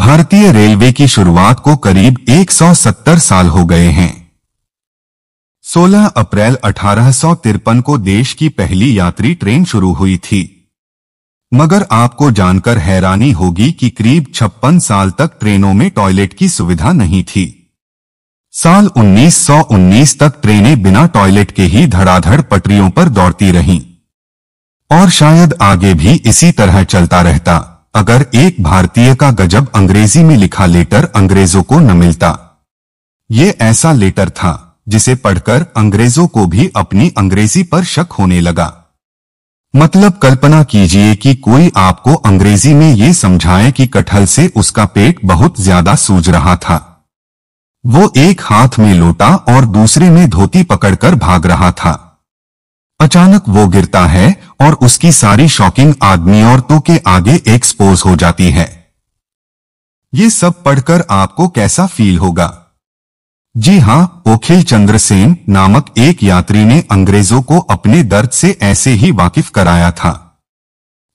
भारतीय रेलवे की शुरुआत को करीब 170 साल हो गए हैं 16 अप्रैल अठारह को देश की पहली यात्री ट्रेन शुरू हुई थी मगर आपको जानकर हैरानी होगी कि करीब छप्पन साल तक ट्रेनों में टॉयलेट की सुविधा नहीं थी साल 1919 तक ट्रेनें बिना टॉयलेट के ही धड़ाधड़ पटरियों पर दौड़ती रहीं और शायद आगे भी इसी तरह चलता रहता अगर एक भारतीय का गजब अंग्रेजी में लिखा लेटर अंग्रेजों को न मिलता ये ऐसा लेटर था जिसे पढ़कर अंग्रेजों को भी अपनी अंग्रेजी पर शक होने लगा मतलब कल्पना कीजिए कि कोई आपको अंग्रेजी में ये समझाए कि कटहल से उसका पेट बहुत ज्यादा सूज रहा था वो एक हाथ में लोटा और दूसरे में धोती पकड़कर भाग रहा था अचानक वो गिरता है और उसकी सारी शॉकिंग आदमी औरतों के आगे एक्सपोज हो जाती है ये सब पढ़कर आपको कैसा फील होगा जी हाँ ओखिल चंद्रसेन नामक एक यात्री ने अंग्रेजों को अपने दर्द से ऐसे ही वाकिफ कराया था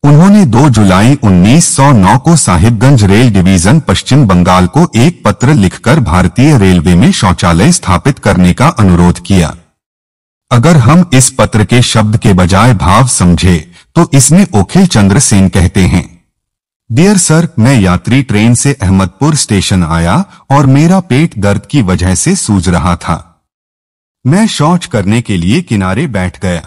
उन्होंने 2 जुलाई 1909 को साहिबगंज रेल डिवीजन पश्चिम बंगाल को एक पत्र लिखकर भारतीय रेलवे में शौचालय स्थापित करने का अनुरोध किया अगर हम इस पत्र के शब्द के बजाय भाव समझे तो इसमें ओखिल चंद्र सेन कहते हैं डियर सर मैं यात्री ट्रेन से अहमदपुर स्टेशन आया और मेरा पेट दर्द की वजह से सूज रहा था मैं शौच करने के लिए किनारे बैठ गया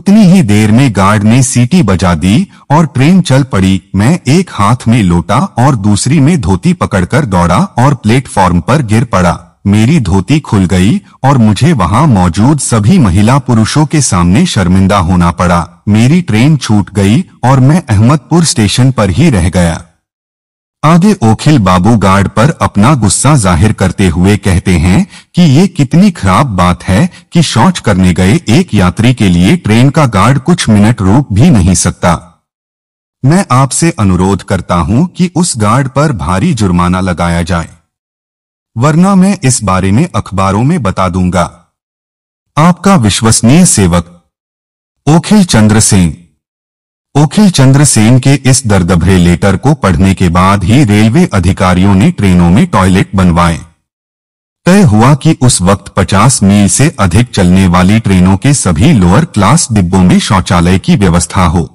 उतनी ही देर में गार्ड ने सीटी बजा दी और ट्रेन चल पड़ी मैं एक हाथ में लोटा और दूसरी में धोती पकड़कर दौड़ा और प्लेटफॉर्म पर गिर पड़ा मेरी धोती खुल गई और मुझे वहाँ मौजूद सभी महिला पुरुषों के सामने शर्मिंदा होना पड़ा मेरी ट्रेन छूट गई और मैं अहमदपुर स्टेशन पर ही रह गया आगे ओखिल बाबू गार्ड पर अपना गुस्सा जाहिर करते हुए कहते हैं कि ये कितनी खराब बात है कि शौच करने गए एक यात्री के लिए ट्रेन का गार्ड कुछ मिनट रोक भी नहीं सकता मैं आपसे अनुरोध करता हूँ कि उस गार्ड पर भारी जुर्माना लगाया जाए वरना मैं इस बारे में अखबारों में बता दूंगा आपका विश्वसनीय सेवक ओखिल चंद्र सेन ओखिल चंद्र सेन के इस दर्दभरे लेटर को पढ़ने के बाद ही रेलवे अधिकारियों ने ट्रेनों में टॉयलेट बनवाए तय हुआ कि उस वक्त 50 मील से अधिक चलने वाली ट्रेनों के सभी लोअर क्लास डिब्बों में शौचालय की व्यवस्था हो